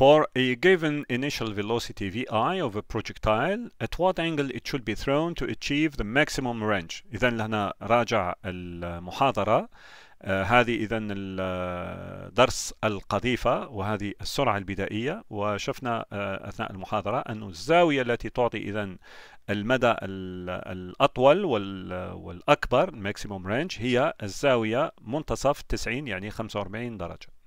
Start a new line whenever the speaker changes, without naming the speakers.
For a given initial velocity vi of a projectile, at what angle it should be thrown to achieve the maximum range? إذا لهنا راجع المحاضرة آه هذه إذا آه، درس القذيفة وهذه السرعة البدائية وشفنا آه أثناء المحاضرة أن الزاوية التي تعطي إذا المدى الأطول والأكبر maximum range هي الزاوية منتصف 90 يعني 45 درجة